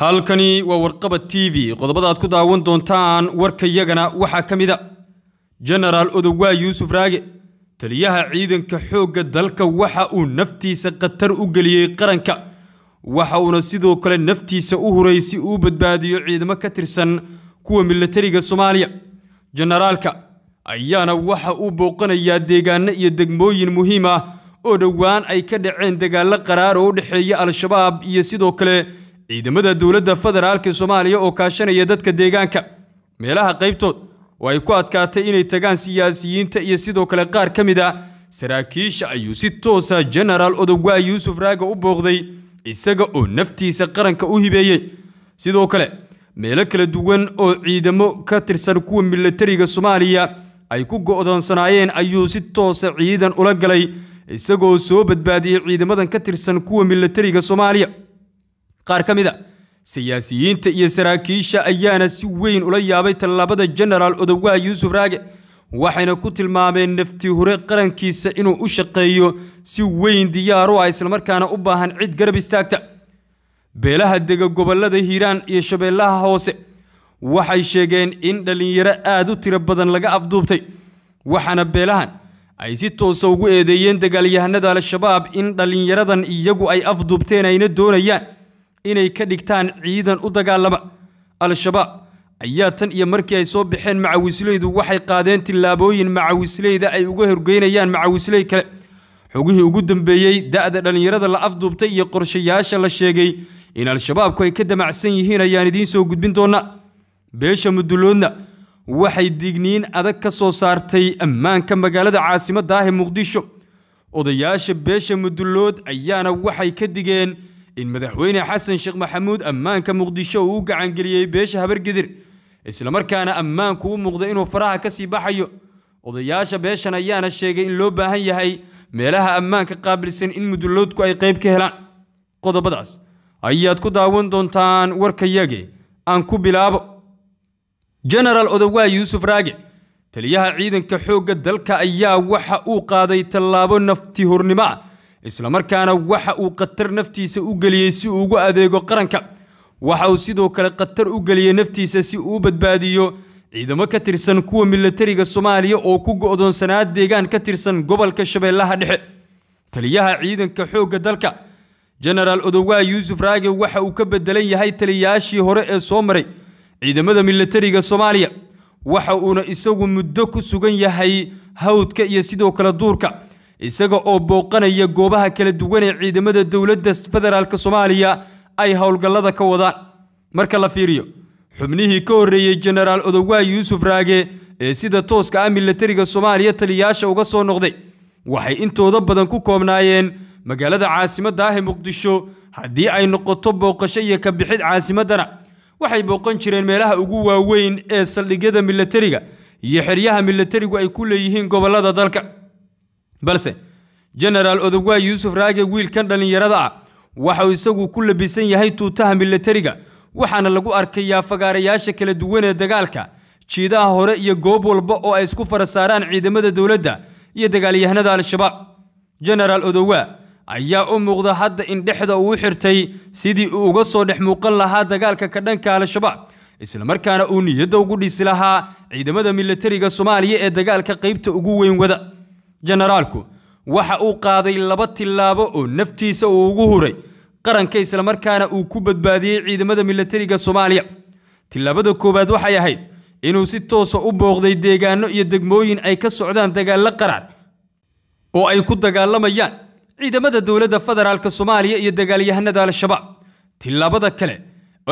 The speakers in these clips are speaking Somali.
halkani waa warqaba t v qodobada aad ku daawan doontaan warkayagana waxaa ka mid a jenaraal odowaa yuusuf raage taliyaha ciidanka xoogga dalka waxa uu naftiisa khatar u geliyey qaranka waxa uuna sidoo kale naftiisa u huray si uu badbaadiyo ciidamo ka tirsan kuwa milatariga soomaaliya jenaraalka ayaana waxa uu booqanayaa deegaanno iyo degmooyin muhiim ah oo dhowaan ay ka dhaceen dagaallo qaraar oo u dhexeeya al-shabaab iyo sidoo kale ciidamada dowladda federaalka soomaaliya oo kaashanaya dadka deegaanka meelaha qaybtood oo ay ku adkaatay inay tagaan siyaasiyiinta iyo sidoo kale qaar ka mid a ah saraakiisha ayuu si toosa ah jenaraal odowgaa yuusuf raaga u booqday isaga oo naftiisa qaranka u hibeeyey sidoo kale meelo kala duwan oo ciidamo ka tirsan kuwa milatariga soomaaliya ay ku go'doonsanaayeen ayuu si toosa ah ciidan ula galay isagoo soo badbaadiyey ciidamadan ka tirsan kuwa milatariga soomaaliya qaar ka mida siyaasiyiinta iyo saraakiisha ayaana si weyn ula yaabay tallaabada jenaraal odowgaha yuusuf raage waxayna ku tilmaameen nafti hure qarankiisa inuu u shaqeeyo si weyn diyaar u ah islamarkaana u baahan cid garab istaagta beelaha dega gobollada hiiraan iyo shabeellaha hoose waxay sheegeen in dhallinyaro aad u tiro badan laga afduubtay waxaana beelahan ay si toosa ah ugu eedeeyeen dagaalyahanada al-shabaab in dhallinyaradan iyagu ay afduubteen ayna doonayaan inay ka dhigtaan ciidan u dagaalama al-shabaab ayaa tan iyo markii ay soo baxeen macawisleydu waxay qaadeen tillaabooyin macawisleyda ay uga horgeynayaan macawisley kale xogihii ugu dambeeyey da'da dhallinyarada la afduubtay iyo qorshayaasha la sheegay in al-shabaabku ay ka damacsan yihiin ayaan idiin soo gudbin doonaa beesha muduloodna waxay digniin adag ka soo saartay ammaanka magaalada caasimadda ah muqdisho odayaasha beesha mudulood ayaana waxay ka digeen in madaxweyne xasan sheekh maxamuud ammaanka muqdisho uu u gacangeliyey beesha habargedir islamarkaana ammaanku u muuqda inuu faraha ka sii baxayo odayaasha beeshan ayaana sheegay in loo baahan yahay meelaha ammaanka qaabilsan in mudulloodku ay qayb ka helaan qodobadaas ayaad ku daawan doontaan warka yage aan ku bilaabo jenaraal odowaa yuusuf raage taliyaha ciidanka xoogga dalka ayaa waxa uu qaaday tallaabo nafti hornimo ah islamarkaana waxa uu khatar naftiisa u geliyey si uu ugu adeego qaranka waxa uu sidoo kale khatar u geliyey naftiisa si uu u badbaadiyo ciidamo ka tirsan kuwa milatariga soomaaliya oo ku go'doonsanaa deegaan ka tirsan gobolka shabeellaha dhexe taliyaha ciidanka xoogga dalka jenaraal odowaa yuusuf raage waxa uu ka beddelan yahay taliyayaashii hore ee soo maray ciidamada milatariga soomaaliya waxa uuna isagu muddo ku sugan yahay hawdka iyo sidoo kale duurka isaga oo booqanaya goobaha kala duwan ee ciidamada dowladda federaalk soomaaliya ay howlgallada ka wadaan marka la fiiriyo xubnihii ka horreeyey jenaraal odowaay yuusuf raage ee sida tooska ah milatariga soomaaliya taliyaasha uga soo noqday waxay intooda badan ku koobnaayeen magaalada caasimadda ah ee muqdisho haddii ay noqoto booqasho iyo ka bixid caasimaddana waxay booqan jireen meelaha ugu waaweyn ee saldhigyada milatariga iyo xeryaha milatarigu ay ku leeyihiin gobollada dalka balse jenaraal odogwaa yuusuf raage wiilkan dhallinyarada ah waxauu isagu ku labisan yahay tuutaha milatariga waxaana lagu arkayaa fagaarayaasha kala duwan ee dagaalka jiidaha hore iyo goob walba oo ay isku fara saaraan ciidamada dowladda iyo dagaalyahanada al-shabaab jenaraal odowaa ayaa u muuqda hadda indhexda dhexda uu xirtay sidii uu uga soo dhex muuqan lahaa dagaalka ka dhanka al-shabaab islamarkaana uu niyadda ugu dhisi lahaa ciidamada milatariga soomaaliya ee dagaalka qaybta ugu weyn wada jenaraalku waxa uu qaaday laba tillaabo oo naftiisa uu ugu huray qaranka islamarkaana uu ku badbaadiyey ciidamada milatariga soomaaliya tillaabada koowaad waxay ahayd inuu si toosa ah u booqday deegaanno iyo degmooyin ay ka socdaan dagaallo qaraar oo ay ku dagaalamayaan ciidamada dowladda federaalk soomaaliya iyo dagaalyahanada al-shabaab tillaabada kale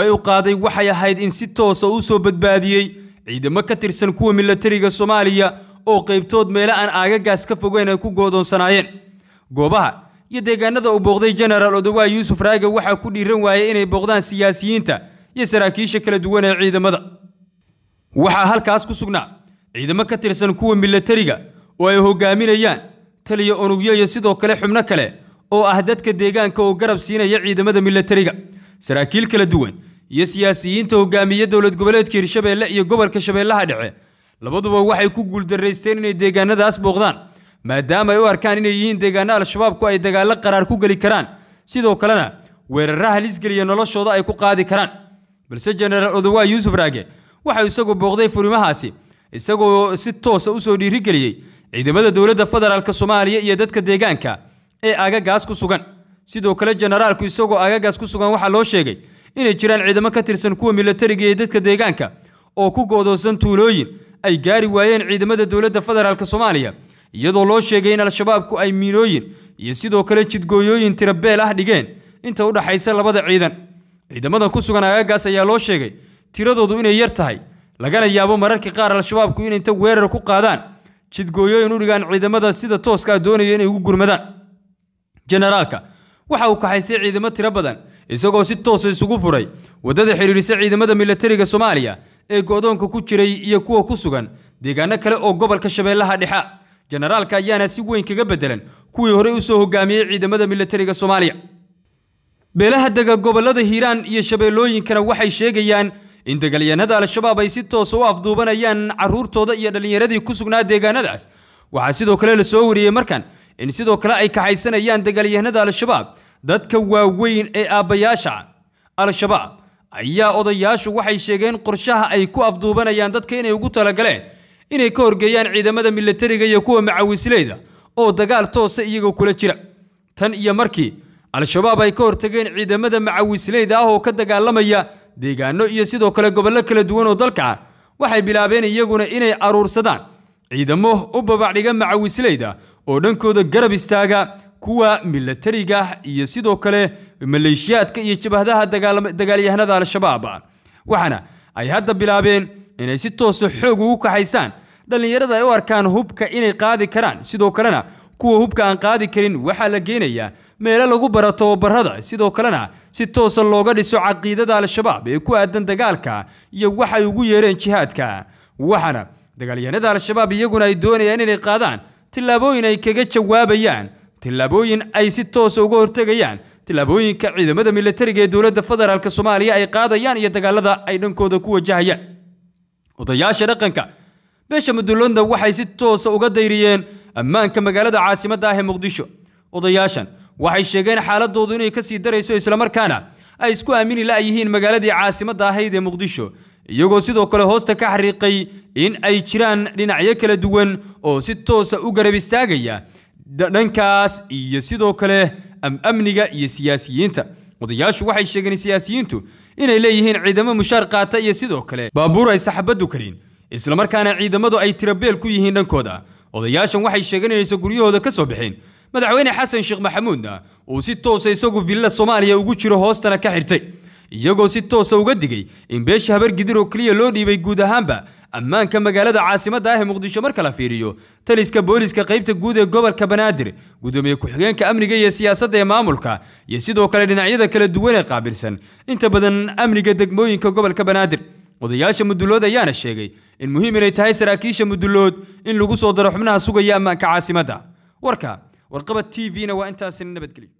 ee u qaaday waxay ahayd in si toosa ah u soo badbaadiyey ciidamo ka tirsan kuwa milatariga soomaaliya oo qaybtood meele aan aagagaas ka fogeyn ay ku goodoonsanaayeen goobaha iyo deegaanada uu booqday jenaraal odowaa yuusuf raage waxaa ku dhiiran waayey inay booqdaan siyaasiyiinta iyo saraakiisha kala duwan ee ciidamada waxaa halkaas ku sugnaa ciidamo ka tirsan kuwa milatariga oo ay hogaaminayaan taliya unugyo iyo sidoo kale xubno kale oo ah dadka deegaanka oo garab siinaya ciidamada milatariga saraakiil kala duwan iyo siyaasiyiinta hogaamiya dowlad goboleedka hirshabeelle iyo gobolka shabeellaha dhexe labaduba waxay ku guuldaraysteen inay deegaanadaas booqdaan maadaama ay u arkaan inay yihiin deegaano al-shabaabku ay dagaallo qaraar ku geli karaan sidoo kalena weeraraha halisgeliya noloshooda ay ku qaadi karaan balse jenaraal odowaa yuusuf raage waxau isagu booqday furimahaasi isagoo si toosa ah u soo dhiirigeliyey ciidamada dowladda federaalk soomaaliya iyo dadka deegaanka ee agagaas ku sugan sidoo kale jenaraalku isagoo agagaas ku sugan waxaa loo sheegay inay jiraan ciidamo ka tirsan kuwa milatariga iyo ah dadka deegaanka oo ku go'doonsan tuulooyin ay gaari waayeen ciidamada dowladda federaalk soomaaliya iyadoo loo sheegay in al-shabaabku ay miinooyin iyo sidoo kale jidgooyooyin tirabeel ah dhigeen inta u dhaxaysa labada ciidan ciidamadan ku sugan aagaagaas ayaa loo sheegay tiradoodu inay yar tahay lagana yaabo mararka qaar al-shabaabku in inta weerar ku qaadaan jidgooyooyin u dhigaan ciidamada sida tooskaa ah doonaya inay ugu gurmadaan jenaraalka waxa uu kaxaysay ciidamo tiro badan isagoo si toosa ah isugu furay waddada xidhiidhisa ciidamada militariga soomaaliya ee godoonka ku jiray iyo kuwa ku sugan deegaano kale oo gobolka shabeellaha dhexa jenaraalka ayaana si weyn kaga bedelan kuwii horey usoo hogaamiyey ciidamada milatariga soomaaliya beelaha dega gobollada hiiraan iyo shabeellooyinkana waxay sheegayaan in degaalyahanada al-shabaab ay si toosa ah u afduubanayaan carruurtooda iyo dhallinyaradii ku sugnaa deegaanadaas waxaa sidoo kale la soo wariyey markan in sidoo kale ay kaxaysanayaan degaalyahanada al-shabaab dadka waaweyn ee aabbayaasha al-shabaab ayaa odayaashu waxay sheegeen qorshaha ay ku afduubanayaan dadka inay ugu talagaleen inay ka horgeeyaan ciidamada milatariga iyo kuwa macawisleyda oo dagaal toosa iyagoo kula jira tan iyo markii al-shabaab ay ka hortageen ciidamada macawisleyda ah oo ka dagaalamaya deegaano iyo sidoo kale gobollo kala duwan oo dalka ah waxay bilaabeen iyaguna inay aruursadaan ciidamo u babacdhiga macawisleyda oo dhankooda garab istaaga kuwa milatariga iyo sidoo kale maleeshiyaadka iyo jabahadaha dagaalyahanada al-shabaab waxaana ay hadda bilaabeen inay si toosa ah xoog ugu kaxaysaan dhallinyarada ay u arkaan hubka inay qaadi karaan sidoo kalena kuwa hubka aan qaadi karin waxaa la geenayaa meelo lagu baro tababarada sidoo kalena si toosa ah looga dhiso caqiidada al-shabaab ee ku aadan dagaalka iyo waxay ugu yeereen jihaadka waxaana dagaalyahanada al-shabaab iyaguna ay doonayaan inay qaadaan tillaabooyin ay kaga jawaabayaan tillaabooyin ay si toosa uga hortegayaan tillaabooyinka ciidamada milatariga ee dowladda federaalk soomaaliya ay qaadayaan iyo dagaalada ay dhankooda ku wajahayaan odayaasha dhaqanka beesha madulonda waxay si toosa ah uga dayriyeen ammaanka magaalada caasimadda ah ee muqdisho odayaashan waxay sheegeen xaaladoodu inay ka sii darayso islamarkaana ay isku aamini la'yihiin magaaladii caasimadda ahayd ee muqdisho iyagoo sidoo kale hoosta ka xariiqay in ay jiraan dhinacyo kala duwan oo si toosa ah u garab istaagaya dhankaas iyo sidoo kale amniga iyo siyaasiyiinta odayaashu waxay sheegeen siyaasiyiintu inay leeyihiin ciidamo mushaar qaata iyo sidoo kale baabuur ay saxabaddu kariin islamarkaana ciidamadu ay tirabeel ku yihiin dhankooda odayaashan waxay sheegeen inaysan guryahooda ka soo bixin madaxweyne xasan sheekh maxamuudna uu si toosa ah isagu villa soomaaliya ugu jiro hoostana ka xirtay iyagoo si toosa ah uga digay in beesha habargidir oo keliya loo dhiibay guud ahaanba ammaanka magaalada caasimadda ah ee muqdisho marka la fiiriyo taliska booliska qaybta guud ee gobolka banaadir guddoomiye ku-xigeenka amniga iyo siyaasadda ee maamulka iyo sidoo kale dhinacyada kala duwan ee qaabilsan inta badan amniga degmooyinka gobolka banaadir odayaasha mudullood ayaana sheegay in muhiim inay tahay saraakiisha mudulood in lagu soo daro xubnaha sugaya ammaanka caasimadda warka warqaba t v-na waa intaasina nabadgelyo